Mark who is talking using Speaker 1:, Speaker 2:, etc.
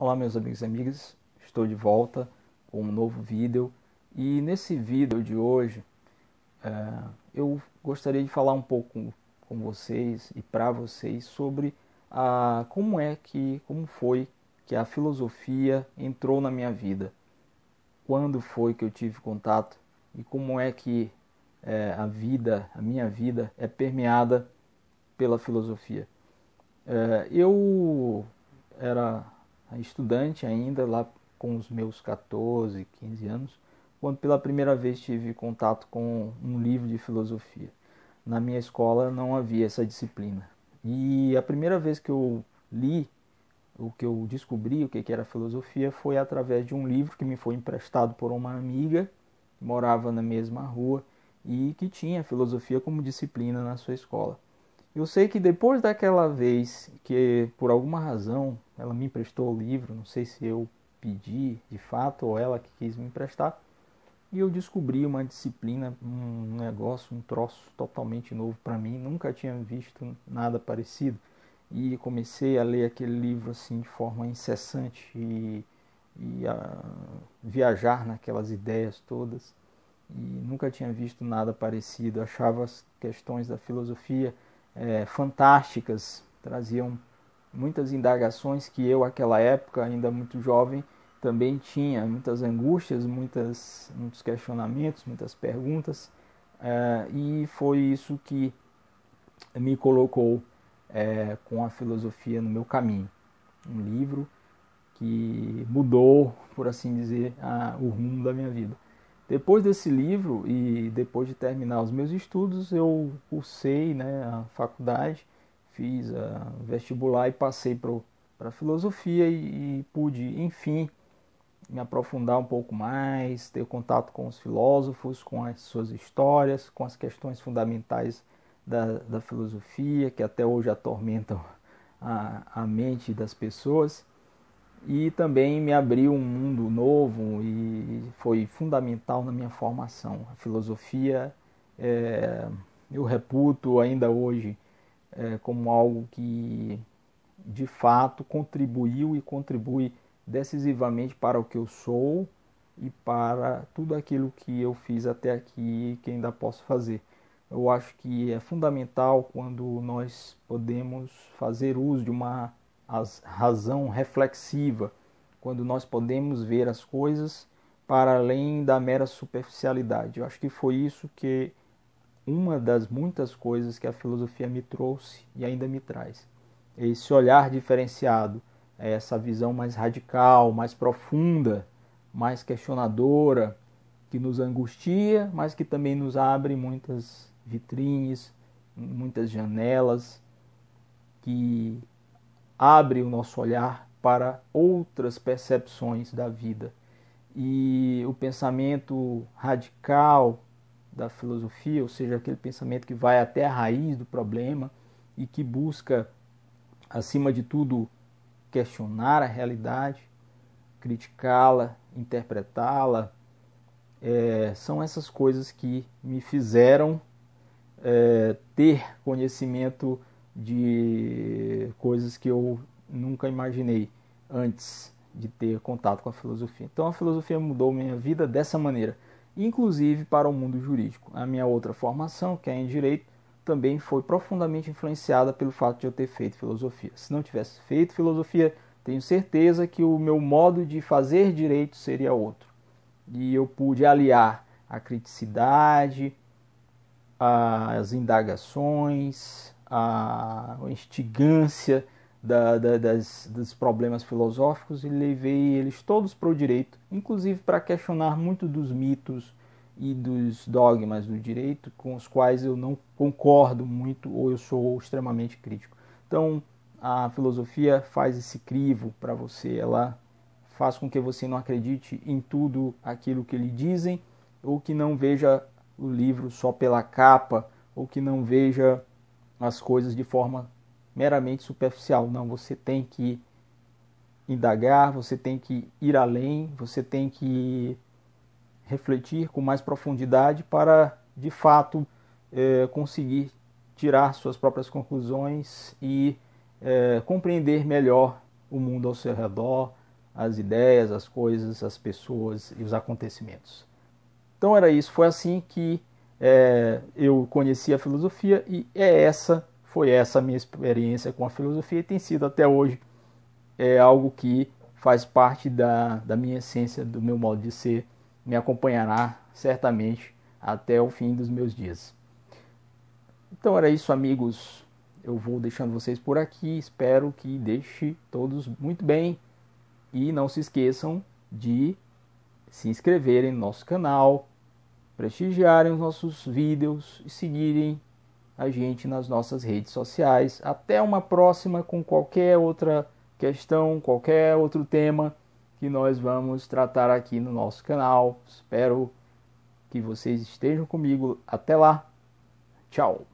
Speaker 1: Olá meus amigos e amigas, estou de volta com um novo vídeo e nesse vídeo de hoje é, eu gostaria de falar um pouco com vocês e para vocês sobre a, como é que, como foi que a filosofia entrou na minha vida, quando foi que eu tive contato e como é que é, a vida, a minha vida é permeada pela filosofia. É, eu era né, estudante ainda, lá com os meus 14, 15 anos, quando pela primeira vez tive contato com um livro de filosofia. Na minha escola não havia essa disciplina. E a primeira vez que eu li, o que eu descobri, o que era filosofia, foi através de um livro que me foi emprestado por uma amiga, que morava na mesma rua e que tinha filosofia como disciplina na sua escola. Eu sei que depois daquela vez que, por alguma razão, ela me emprestou o livro, não sei se eu pedi de fato ou ela que quis me emprestar. E eu descobri uma disciplina, um negócio, um troço totalmente novo para mim, nunca tinha visto nada parecido. E comecei a ler aquele livro assim de forma incessante e, e a viajar naquelas ideias todas. E nunca tinha visto nada parecido. Achava as questões da filosofia é, fantásticas, traziam muitas indagações que eu, aquela época, ainda muito jovem, também tinha, muitas angústias, muitas, muitos questionamentos, muitas perguntas, uh, e foi isso que me colocou eh, com a filosofia no meu caminho. Um livro que mudou, por assim dizer, a, o rumo da minha vida. Depois desse livro e depois de terminar os meus estudos, eu cursei né, a faculdade fiz a vestibular e passei para filosofia e, e pude, enfim, me aprofundar um pouco mais, ter contato com os filósofos, com as suas histórias, com as questões fundamentais da, da filosofia que até hoje atormentam a, a mente das pessoas e também me abriu um mundo novo e foi fundamental na minha formação. A filosofia é, eu reputo ainda hoje é, como algo que de fato contribuiu e contribui decisivamente para o que eu sou e para tudo aquilo que eu fiz até aqui e que ainda posso fazer. Eu acho que é fundamental quando nós podemos fazer uso de uma razão reflexiva, quando nós podemos ver as coisas para além da mera superficialidade. Eu acho que foi isso que uma das muitas coisas que a filosofia me trouxe e ainda me traz. Esse olhar diferenciado, é essa visão mais radical, mais profunda, mais questionadora, que nos angustia, mas que também nos abre muitas vitrines, muitas janelas, que abre o nosso olhar para outras percepções da vida. E o pensamento radical, da filosofia, ou seja, aquele pensamento que vai até a raiz do problema e que busca, acima de tudo, questionar a realidade, criticá-la, interpretá-la. É, são essas coisas que me fizeram é, ter conhecimento de coisas que eu nunca imaginei antes de ter contato com a filosofia. Então a filosofia mudou minha vida dessa maneira inclusive para o mundo jurídico. A minha outra formação, que é em direito, também foi profundamente influenciada pelo fato de eu ter feito filosofia. Se não tivesse feito filosofia, tenho certeza que o meu modo de fazer direito seria outro. E eu pude aliar a criticidade, as indagações, a instigância da, da, das, dos problemas filosóficos e levei eles todos para o direito, inclusive para questionar muito dos mitos e dos dogmas do direito com os quais eu não concordo muito ou eu sou extremamente crítico. Então, a filosofia faz esse crivo para você, ela faz com que você não acredite em tudo aquilo que lhe dizem ou que não veja o livro só pela capa ou que não veja as coisas de forma meramente superficial. Não, você tem que indagar, você tem que ir além, você tem que refletir com mais profundidade para, de fato, é, conseguir tirar suas próprias conclusões e é, compreender melhor o mundo ao seu redor, as ideias, as coisas, as pessoas e os acontecimentos. Então era isso, foi assim que é, eu conheci a filosofia e é essa foi essa a minha experiência com a filosofia e tem sido até hoje é algo que faz parte da, da minha essência, do meu modo de ser, me acompanhará certamente até o fim dos meus dias. Então era isso, amigos. Eu vou deixando vocês por aqui. Espero que deixe todos muito bem. E não se esqueçam de se inscreverem no nosso canal, prestigiarem os nossos vídeos e seguirem a gente nas nossas redes sociais. Até uma próxima com qualquer outra questão, qualquer outro tema que nós vamos tratar aqui no nosso canal. Espero que vocês estejam comigo. Até lá. Tchau.